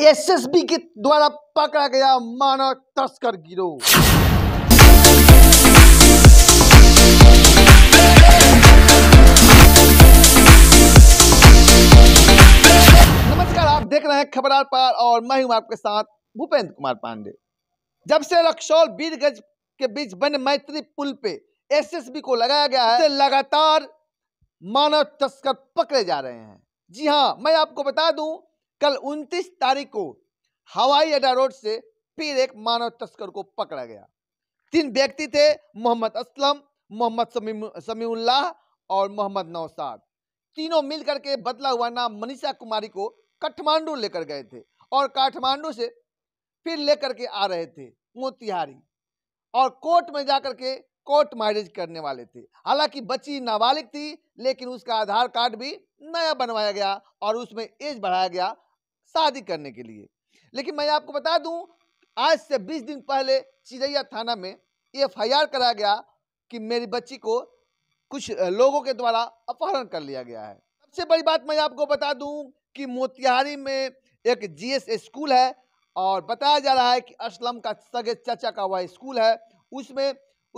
SSB के द्वारा पकड़ा गया मानव तस्कर गिरोह नमस्कार आप देख रहे हैं खबरार पार और मैं हूं आपके साथ भूपेंद्र कुमार पांडे जब से रक्सौल बीरगंज के बीच बने मैत्री पुल पे एसएसबी को लगाया गया है लगातार मानव तस्कर पकड़े जा रहे हैं जी हाँ मैं आपको बता दूं कल 29 तारीख को हवाई अड्डा रोड से फिर एक मानव तस्कर को पकड़ा गया तीन व्यक्ति थे मोहम्मद असलम मोहम्मद समीउल्लाह और मोहम्मद नौसाद तीनों मिलकर के बदला हुआ नाम मनीषा कुमारी को काठमांडू लेकर गए थे और काठमांडू से फिर लेकर के आ रहे थे मोतिहारी और कोर्ट में जाकर के कोर्ट मैरिज करने वाले थे हालांकि बच्ची नाबालिग थी लेकिन उसका आधार कार्ड भी नया बनवाया गया और उसमें एज बढ़ाया गया शादी करने के लिए लेकिन मैं आपको बता दूं आज से 20 दिन पहले चिड़ैया थाना में एफ आई कराया गया कि मेरी बच्ची को कुछ लोगों के द्वारा अपहरण कर लिया गया है सबसे बड़ी बात मैं आपको बता दूं कि मोतिहारी में एक जीएस स्कूल है और बताया जा रहा है कि असलम का सगे चाचा का वह स्कूल है उसमें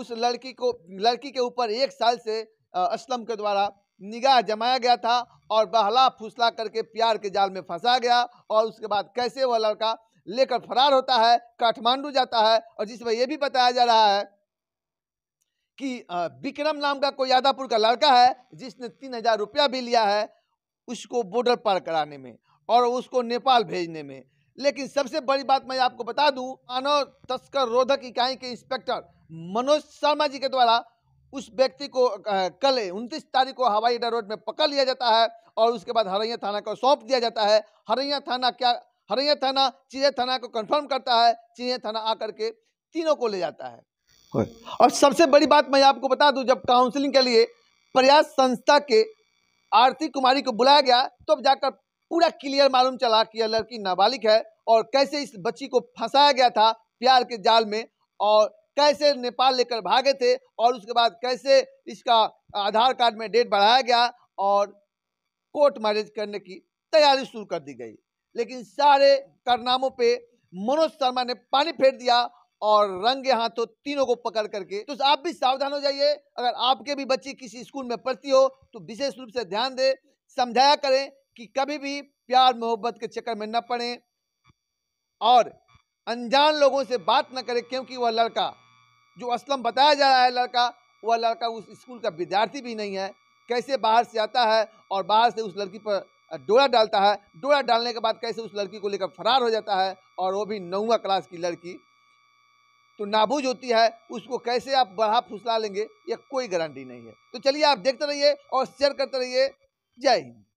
उस लड़की को लड़की के ऊपर एक साल से असलम के द्वारा निगाह जमाया गया था और बहला फुसला करके प्यार के जाल में फंसा गया और उसके बाद कैसे वह लड़का लेकर फरार होता है काठमांडू जाता है और जिसमें यह भी बताया जा रहा है कि विक्रम नाम का कोई यादापुर का लड़का है जिसने तीन हजार रुपया भी लिया है उसको बॉर्डर पार कराने में और उसको नेपाल भेजने में लेकिन सबसे बड़ी बात मैं आपको बता दूं मानव तस्कर रोधक इकाई के इंस्पेक्टर मनोज शर्मा जी के द्वारा उस व्यक्ति को कल उनतीस तारीख को हवाई अड्डा रोड में पकड़ लिया जाता है और उसके बाद हरैया थाना को सौंप दिया जाता है हरैया थाना क्या हरैया थाना चीजे थाना को कंफर्म करता है चीजे थाना आकर के तीनों को ले जाता है और सबसे बड़ी बात मैं आपको बता दूं जब काउंसलिंग के लिए प्रयास संस्था के आरती कुमारी को बुलाया गया तब तो जाकर पूरा क्लियर मालूम चला कि यह लड़की नाबालिग है और कैसे इस बच्ची को फंसाया गया था प्यार के जाल में और कैसे नेपाल लेकर भागे थे और उसके बाद कैसे इसका आधार कार्ड में डेट बढ़ाया गया और कोर्ट मैरिज करने की तैयारी शुरू कर दी गई लेकिन सारे कारनामों पे मनोज शर्मा ने पानी फेर दिया और रंगे हाथों तो तीनों को पकड़ करके तो आप भी सावधान हो जाइए अगर आपके भी बच्चे किसी स्कूल में पढ़ती हो तो विशेष रूप से ध्यान दें समझाया करें कि कभी भी प्यार मोहब्बत के चक्कर में न पड़ें और अनजान लोगों से बात न करें क्योंकि वह लड़का जो असलम बताया जा रहा है लड़का वह लड़का उस स्कूल का विद्यार्थी भी नहीं है कैसे बाहर से आता है और बाहर से उस लड़की पर डोरा डालता है डोरा डालने के बाद कैसे उस लड़की को लेकर फरार हो जाता है और वो भी नौवा क्लास की लड़की तो नाबूज होती है उसको कैसे आप बढ़ा फुसला लेंगे यह कोई गारंटी नहीं है तो चलिए आप देखते रहिए और शेयर करते रहिए जय हिंद